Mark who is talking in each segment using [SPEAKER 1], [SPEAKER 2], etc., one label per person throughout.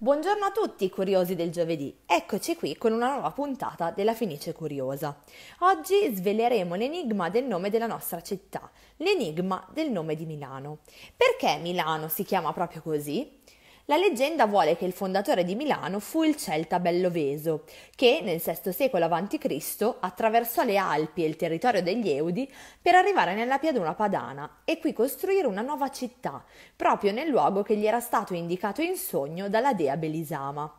[SPEAKER 1] Buongiorno a tutti curiosi del giovedì, eccoci qui con una nuova puntata della Fenice Curiosa. Oggi sveleremo l'enigma del nome della nostra città, l'enigma del nome di Milano. Perché Milano si chiama proprio così? La leggenda vuole che il fondatore di Milano fu il Celta Belloveso, che nel VI secolo a.C. attraversò le Alpi e il territorio degli Eudi per arrivare nella pianura padana e qui costruire una nuova città, proprio nel luogo che gli era stato indicato in sogno dalla dea Belisama.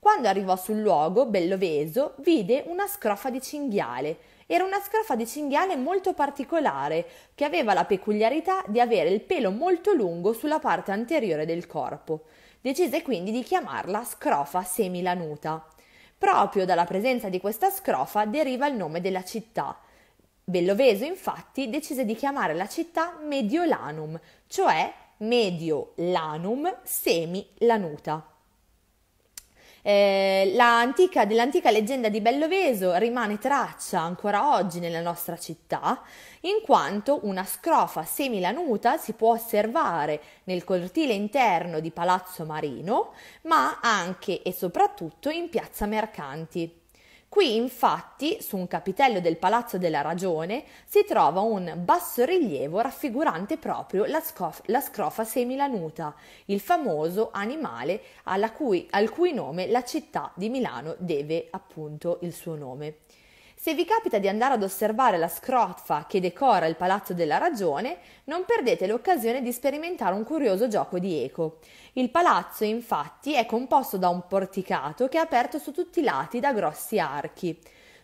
[SPEAKER 1] Quando arrivò sul luogo, Belloveso vide una scrofa di cinghiale. Era una scrofa di cinghiale molto particolare, che aveva la peculiarità di avere il pelo molto lungo sulla parte anteriore del corpo decise quindi di chiamarla scrofa semilanuta. Proprio dalla presenza di questa scrofa deriva il nome della città. Belloveso infatti decise di chiamare la città Mediolanum, cioè Mediolanum semi lanuta. Eh, l'antica, dell'antica leggenda di Belloveso rimane traccia ancora oggi nella nostra città, in quanto una scrofa semilanuta si può osservare nel cortile interno di Palazzo Marino, ma anche e soprattutto in Piazza Mercanti. Qui infatti, su un capitello del Palazzo della Ragione, si trova un bassorilievo raffigurante proprio la, scof- la scrofa semilanuta, il famoso animale cui, al cui nome la città di Milano deve appunto il suo nome. Se vi capita di andare ad osservare la scrotfa che decora il Palazzo della Ragione, non perdete l'occasione di sperimentare un curioso gioco di eco. Il palazzo, infatti, è composto da un porticato che è aperto su tutti i lati da grossi archi.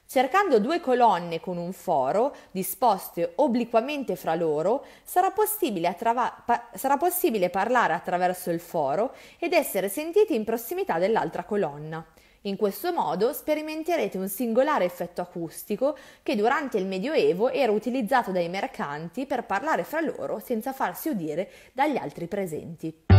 [SPEAKER 1] Cercando due colonne con un foro, disposte obliquamente fra loro, sarà possibile, attrava- pa- sarà possibile parlare attraverso il foro ed essere sentiti in prossimità dell'altra colonna. In questo modo sperimenterete un singolare effetto acustico che durante il Medioevo era utilizzato dai mercanti per parlare fra loro senza farsi udire dagli altri presenti.